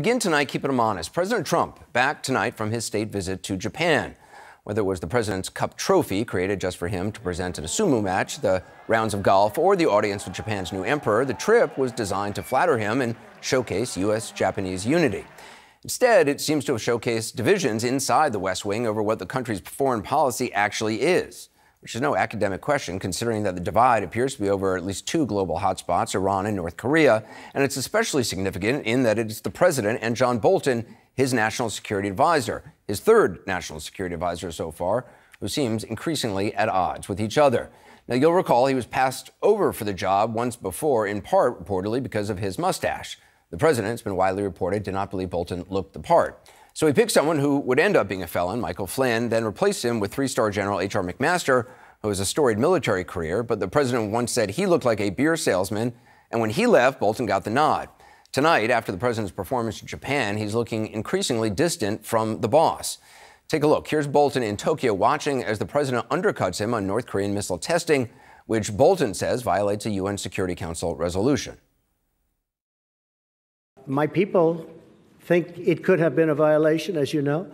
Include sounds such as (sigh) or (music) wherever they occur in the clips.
Begin tonight keeping them honest. President Trump back tonight from his state visit to Japan. Whether it was the President's Cup trophy created just for him to present at a sumo match, the rounds of golf, or the audience with Japan's new emperor, the trip was designed to flatter him and showcase U.S. Japanese unity. Instead, it seems to have showcased divisions inside the West Wing over what the country's foreign policy actually is which is no academic question considering that the divide appears to be over at least two global hotspots, Iran and North Korea. And it's especially significant in that it's the president and John Bolton, his national security advisor, his third national security advisor so far, who seems increasingly at odds with each other. Now, you'll recall he was passed over for the job once before, in part, reportedly, because of his mustache. The president, has been widely reported, did not believe Bolton looked the part. So he picked someone who would end up being a felon, Michael Flynn, then replaced him with three star General H.R. McMaster, who has a storied military career. But the president once said he looked like a beer salesman, and when he left, Bolton got the nod. Tonight, after the president's performance in Japan, he's looking increasingly distant from the boss. Take a look. Here's Bolton in Tokyo watching as the president undercuts him on North Korean missile testing, which Bolton says violates a UN Security Council resolution. My people think it could have been a violation, as you know.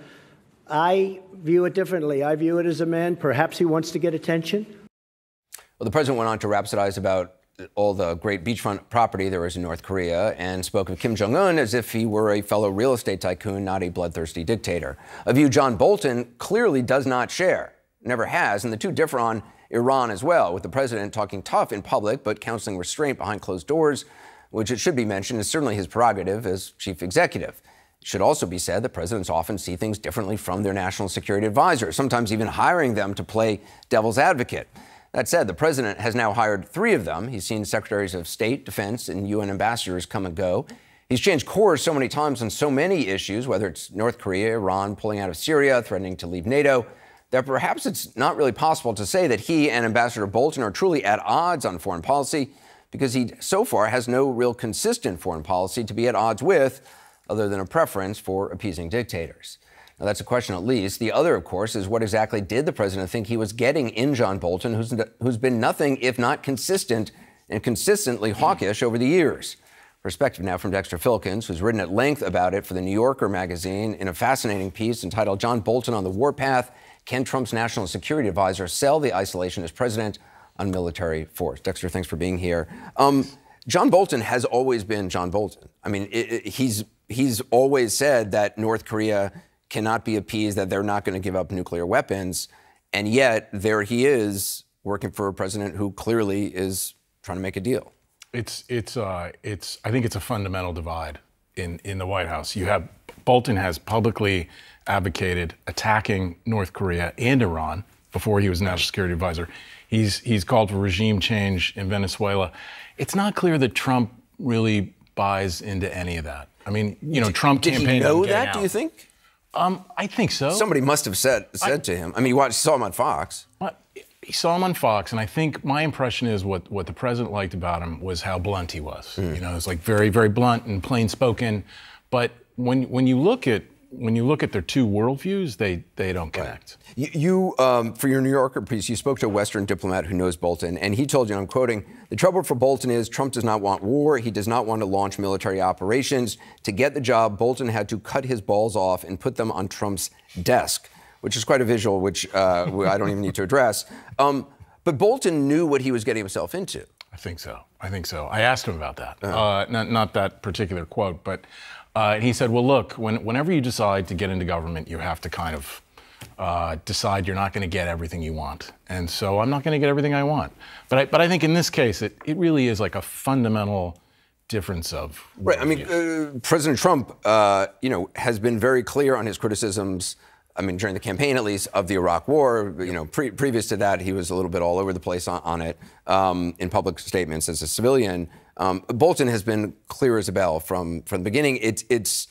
I view it differently. I view it as a man. Perhaps he wants to get attention. Well, the president went on to rhapsodize about all the great beachfront property there is in North Korea and spoke of Kim Jong un as if he were a fellow real estate tycoon, not a bloodthirsty dictator. A view John Bolton clearly does not share, never has, and the two differ on Iran as well, with the president talking tough in public but counseling restraint behind closed doors which it should be mentioned is certainly his prerogative as chief executive. It should also be said that presidents often see things differently from their national security advisors, sometimes even hiring them to play devil's advocate. That said, the president has now hired three of them. He's seen secretaries of state, defense, and UN ambassadors come and go. He's changed course so many times on so many issues, whether it's North Korea, Iran pulling out of Syria, threatening to leave NATO, that perhaps it's not really possible to say that he and Ambassador Bolton are truly at odds on foreign policy, because he so far has no real consistent foreign policy to be at odds with, other than a preference for appeasing dictators. Now, that's a question at least. The other, of course, is what exactly did the president think he was getting in John Bolton, who's, who's been nothing if not consistent and consistently hawkish over the years? Perspective now from Dexter Filkins, who's written at length about it for the New Yorker magazine in a fascinating piece entitled John Bolton on the Warpath Can Trump's National Security Advisor Sell the Isolationist President? on military force. Dexter, thanks for being here. Um, John Bolton has always been John Bolton. I mean, it, it, he's he's always said that North Korea cannot be appeased, that they're not going to give up nuclear weapons, and yet there he is working for a president who clearly is trying to make a deal. It's it's uh, it's I think it's a fundamental divide in in the White House. You have Bolton has publicly advocated attacking North Korea and Iran before he was national security advisor. He's, he's called for regime change in Venezuela. It's not clear that Trump really buys into any of that. I mean, you know, did, Trump campaign Did he know that? Out. Do you think? Um, I think so. Somebody must have said said I, to him. I mean, watched saw him on Fox. He saw him on Fox, and I think my impression is what what the president liked about him was how blunt he was. Mm. You know, it's like very very blunt and plain spoken. But when when you look at when you look at their two worldviews, they, they don't connect. Right. You, um, for your New Yorker piece, you spoke to a Western diplomat who knows Bolton, and he told you, I'm quoting, the trouble for Bolton is Trump does not want war. He does not want to launch military operations. To get the job, Bolton had to cut his balls off and put them on Trump's desk, which is quite a visual, which uh, I don't even need to address. Um, but Bolton knew what he was getting himself into. I think so. I think so. I asked him about that. Uh, uh, not, not that particular quote, but uh, and he said, well, look, when, whenever you decide to get into government, you have to kind of uh, decide you're not going to get everything you want. And so I'm not going to get everything I want. But I, but I think in this case, it, it really is like a fundamental difference of. Right. I mean, uh, President Trump, uh, you know, has been very clear on his criticisms. I mean, during the campaign, at least, of the Iraq War. You know, pre- previous to that, he was a little bit all over the place on, on it um, in public statements as a civilian. Um, Bolton has been clear as a bell from from the beginning. It's it's.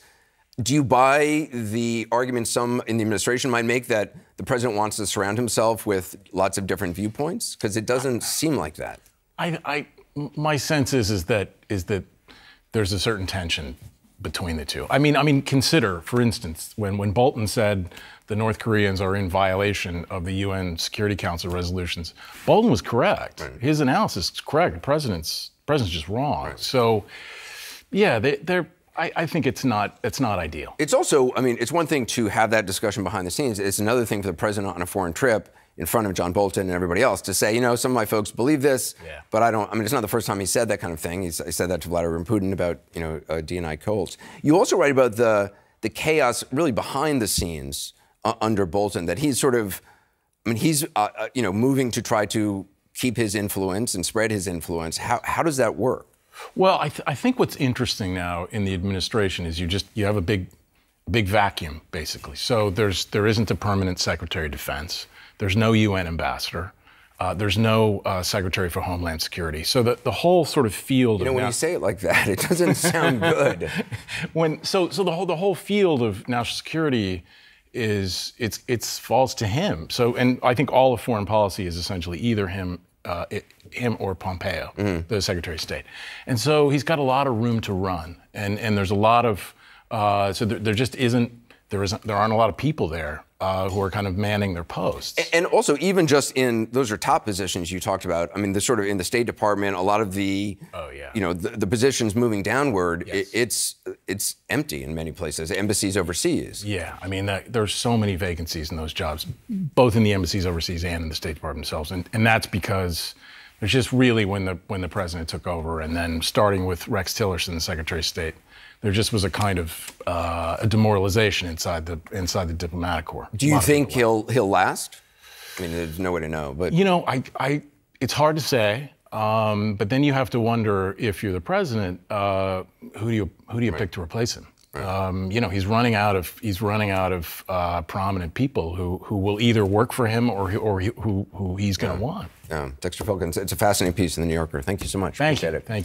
Do you buy the argument some in the administration might make that the president wants to surround himself with lots of different viewpoints? Because it doesn't seem like that. I, I, my sense is is that is that there's a certain tension between the two. I mean, I mean, consider, for instance, when when Bolton said the North Koreans are in violation of the UN Security Council resolutions, Bolton was correct. Right. His analysis is correct. The president's president's just wrong. Right. So, yeah, they, they're I, I, think it's not it's not ideal. It's also, I mean, it's one thing to have that discussion behind the scenes. It's another thing for the president on a foreign trip in front of John Bolton and everybody else to say, you know, some of my folks believe this, yeah. but I don't. I mean, it's not the first time he said that kind of thing. He's, he said that to Vladimir Putin about you know uh, DNI cults. You also write about the the chaos really behind the scenes uh, under Bolton that he's sort of. I mean, he's uh, uh you know moving to try to keep his influence and spread his influence. How, how does that work? Well, I, th I think what's interesting now in the administration is you just you have a big, big vacuum basically. So there's there isn't a permanent Secretary of Defense. There's no UN ambassador. Uh, there's no uh, Secretary for Homeland Security. So the, the whole sort of field. You know, of when na- you say it like that, it doesn't sound (laughs) good. when so so the whole the whole field of national security is it's it's falls to him. So, and I think all of foreign policy is essentially either him. Uh, it, him or Pompeo, mm. the Secretary of State, and so he's got a lot of room to run, and and there's a lot of uh, so there, there just isn't there isn't there aren't a lot of people there uh, who are kind of manning their posts. And also, even just in those are top positions you talked about. I mean, the sort of in the State Department, a lot of the, oh, yeah. you know, the, the positions moving downward. Yes. It, it's it's empty in many places. Embassies overseas. Yeah, I mean, that, there's so many vacancies in those jobs, both in the embassies overseas and in the State Department themselves, and and that's because. It's just really when the when the president took over, and then starting with Rex Tillerson, the Secretary of State, there just was a kind of uh, a demoralization inside the inside the diplomatic corps. Do you think he'll left. he'll last? I mean, there's no way to know, but you know, I, I it's hard to say. Um, but then you have to wonder if you're the president, uh, who do you who do you right. pick to replace him? Right. Um, you know, he's running out of he's running out of uh, prominent people who who will either work for him or or who who he's going to yeah. want. Yeah. Dexter Filkins, it's a fascinating piece in the New Yorker. Thank you so much. Thank Appreciate you. it. Thank you.